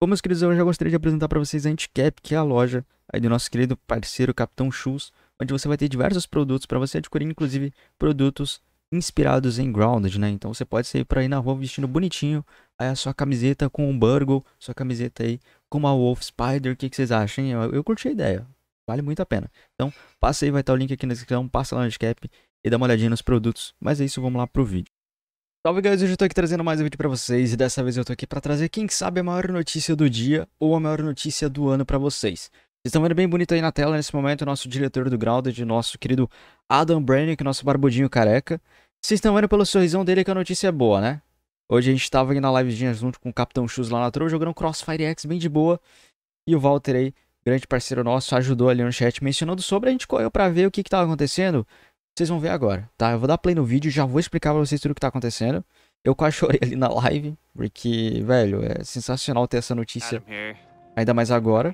Como meus queridos, eu já gostaria de apresentar para vocês a Anticap, que é a loja aí do nosso querido parceiro Capitão Shoes, onde você vai ter diversos produtos para você adquirir, inclusive produtos inspirados em Grounded, né? Então você pode sair para ir na rua vestindo bonitinho, aí a sua camiseta com um Burgle, sua camiseta aí com uma Wolf Spider, o que, que, vocês acham? Eu, eu curti a ideia, vale muito a pena. Então passa aí, vai estar o link aqui na descrição, passa lá no Anticap e dá uma olhadinha nos produtos. Mas é isso, vamos lá pro vídeo. Salve guys, hoje eu tô aqui trazendo mais um vídeo pra vocês e dessa vez eu tô aqui pra trazer, quem sabe, a maior notícia do dia ou a maior notícia do ano pra vocês. Vocês estão vendo bem bonito aí na tela nesse momento o nosso diretor do Grounded, nosso querido Adam Brannick, nosso barbudinho careca. Vocês estão vendo pelo sorrisão dele que a notícia é boa, né? Hoje a gente tava aqui na livezinha junto com o Capitão Chus lá na Troll, jogando Crossfire X bem de boa. E o Walter aí, grande parceiro nosso, ajudou ali no chat mencionando sobre, a gente correu pra ver o que que tava acontecendo. Vocês vão ver agora, tá? Eu vou dar play no vídeo, já vou explicar pra vocês tudo o que tá acontecendo. Eu quase chorei ali na live, porque, velho, é sensacional ter essa notícia. Ainda mais agora.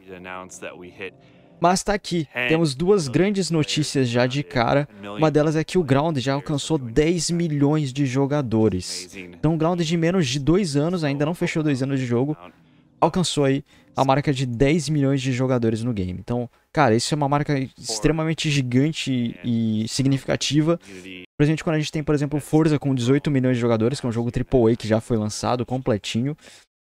Mas tá aqui, temos duas grandes notícias já de cara. Uma delas é que o Ground já alcançou 10 milhões de jogadores. Então o Ground de menos de dois anos, ainda não fechou dois anos de jogo, alcançou aí a marca de 10 milhões de jogadores no game. Então, cara, isso é uma marca extremamente gigante e é. significativa. Presente quando a gente tem, por exemplo, Forza com 18 milhões de jogadores, que é um jogo AAA que já foi lançado completinho.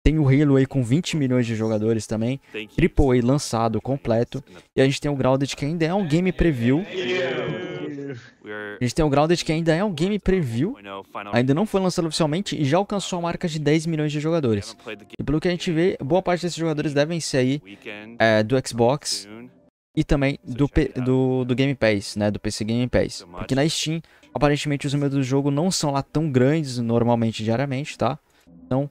Tem o Halo aí com 20 milhões de jogadores também, AAA lançado completo. E a gente tem o Grounded que ainda é um game preview. A gente tem o Grounded que ainda é um game preview, oh, ainda não foi lançado oficialmente e já alcançou a marca de 10 milhões de jogadores. E pelo que a gente vê, boa parte desses jogadores devem ser aí é, do Xbox e também do, do, do Game Pass, né, do PC Game Pass. Porque na Steam, aparentemente os números do jogo não são lá tão grandes normalmente, diariamente, tá? Então,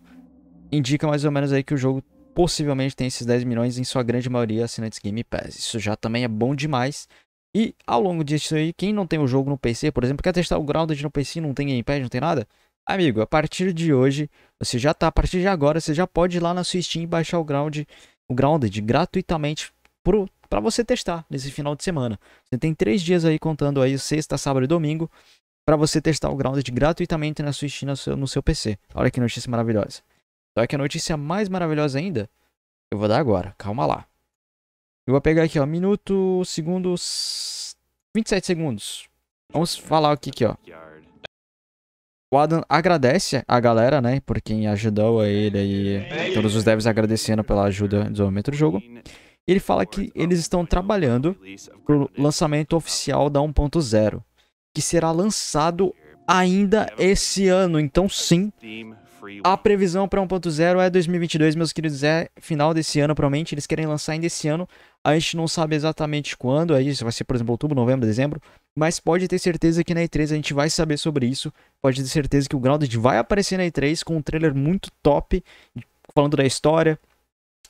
indica mais ou menos aí que o jogo possivelmente tem esses 10 milhões em sua grande maioria assinantes Game Pass. Isso já também é bom demais e ao longo disso aí, quem não tem o jogo no PC, por exemplo, quer testar o Grounded no PC, não tem gamepad, não tem nada, amigo, a partir de hoje, você já tá, a partir de agora, você já pode ir lá na sua Steam e baixar o Grounded, o Grounded gratuitamente para você testar nesse final de semana. Você tem três dias aí contando aí sexta, sábado e domingo para você testar o Grounded gratuitamente na sua Steam no seu, no seu PC. Olha que notícia maravilhosa. Só que a notícia mais maravilhosa ainda, eu vou dar agora. Calma lá. Eu vou pegar aqui, ó, minuto, segundos, 27 segundos. Vamos falar aqui, aqui ó. O Adam agradece a galera, né, por quem ajudou a ele aí, todos os devs agradecendo pela ajuda no desenvolvimento do jogo. Ele fala que eles estão trabalhando pro lançamento oficial da 1.0, que será lançado ainda esse ano. Então, sim, a previsão para 1.0 é 2022, meus queridos, é final desse ano, provavelmente. Eles querem lançar ainda esse ano. A gente não sabe exatamente quando, aí vai ser, por exemplo, outubro, novembro, dezembro. Mas pode ter certeza que na E3 a gente vai saber sobre isso. Pode ter certeza que o Grounded vai aparecer na E3 com um trailer muito top, falando da história,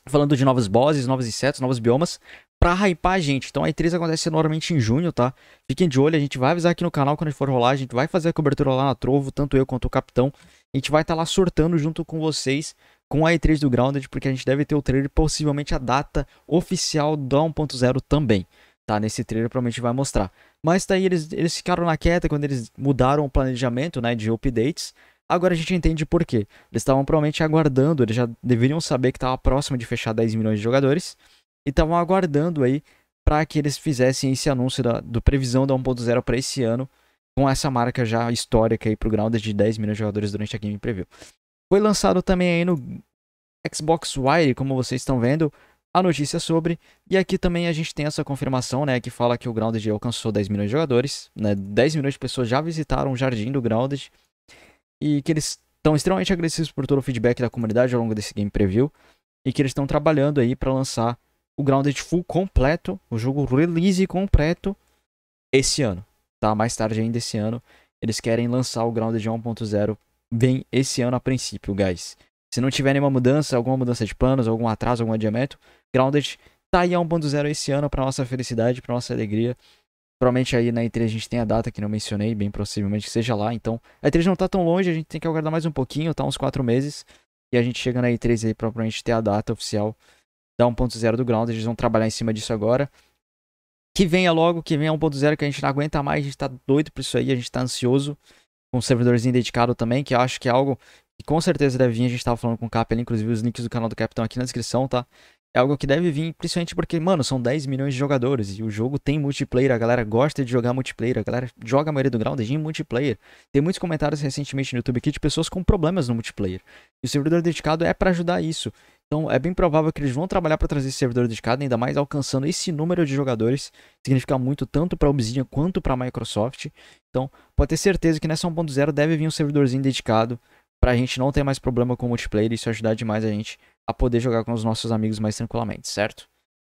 falando de novos bosses, novos insetos, novos biomas pra hypar a gente. Então a E3 acontece normalmente em junho, tá? Fiquem de olho, a gente vai avisar aqui no canal quando for rolar, a gente vai fazer a cobertura lá na Trovo, tanto eu quanto o Capitão. A gente vai estar tá lá sortando junto com vocês com a E3 do Grounded, porque a gente deve ter o trailer, possivelmente a data oficial da 1.0 também. Tá, nesse trailer provavelmente vai mostrar. Mas daí tá eles, eles ficaram na quieta quando eles mudaram o planejamento né, de updates. Agora a gente entende por quê. Eles estavam provavelmente aguardando, eles já deveriam saber que estava próximo de fechar 10 milhões de jogadores. E estavam aguardando aí para que eles fizessem esse anúncio da do previsão da 1.0 para esse ano com essa marca já histórica aí pro Grounded de 10 milhões de jogadores durante a Game Preview. Foi lançado também aí no Xbox Wire, como vocês estão vendo, a notícia sobre. E aqui também a gente tem essa confirmação, né, que fala que o Grounded alcançou 10 milhões de jogadores, né, 10 milhões de pessoas já visitaram o jardim do Grounded e que eles estão extremamente agradecidos por todo o feedback da comunidade ao longo desse game preview e que eles estão trabalhando aí para lançar o Grounded Full completo, o jogo release completo esse ano tá? Mais tarde ainda esse ano, eles querem lançar o Grounded 1.0 bem esse ano a princípio, guys. Se não tiver nenhuma mudança, alguma mudança de planos, algum atraso, algum adiamento, Grounded tá aí a 1.0 esse ano para nossa felicidade, para nossa alegria. Provavelmente aí na E3 a gente tem a data que não mencionei, bem possivelmente que seja lá. Então, a E3 não tá tão longe, a gente tem que aguardar mais um pouquinho, tá uns 4 meses. E a gente chega na E3 aí pra provavelmente ter a data oficial da 1.0 do Grounded. Eles vão trabalhar em cima disso agora que venha logo, que venha 1.0, que a gente não aguenta mais, a gente tá doido por isso aí, a gente tá ansioso. Um servidorzinho dedicado também, que eu acho que é algo que com certeza deve vir. A gente tava falando com o Cap ali, inclusive os links do canal do Cap estão aqui na descrição, tá? É algo que deve vir, principalmente porque, mano, são 10 milhões de jogadores e o jogo tem multiplayer, a galera gosta de jogar multiplayer, a galera joga a maioria do ground em multiplayer. Tem muitos comentários recentemente no YouTube aqui de pessoas com problemas no multiplayer. E o servidor dedicado é para ajudar isso. Então é bem provável que eles vão trabalhar para trazer esse servidor dedicado, ainda mais alcançando esse número de jogadores. Significa muito tanto para Obsidian quanto para a Microsoft. Então pode ter certeza que nessa 1.0 deve vir um servidorzinho dedicado para a gente não ter mais problema com o multiplayer e isso ajudar demais a gente a poder jogar com os nossos amigos mais tranquilamente, certo?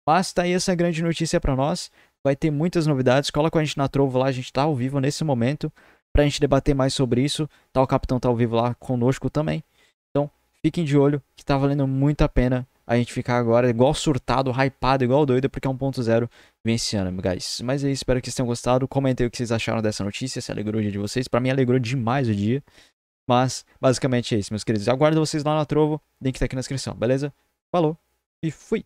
Mas tá aí essa grande notícia para nós. Vai ter muitas novidades. Cola com a gente na Trovo lá, a gente tá ao vivo nesse momento para a gente debater mais sobre isso. Tá o capitão tá ao vivo lá conosco também. Fiquem de olho, que tá valendo muito a pena a gente ficar agora igual surtado, hypado, igual doido, porque é 1.0 vem esse ano, guys. Mas é isso, espero que vocês tenham gostado. Comentem o que vocês acharam dessa notícia, se alegrou o dia de vocês. Para mim alegrou demais o dia. Mas basicamente é isso, meus queridos. Aguardo vocês lá na Trovo, link tá aqui na descrição, beleza? Falou e fui!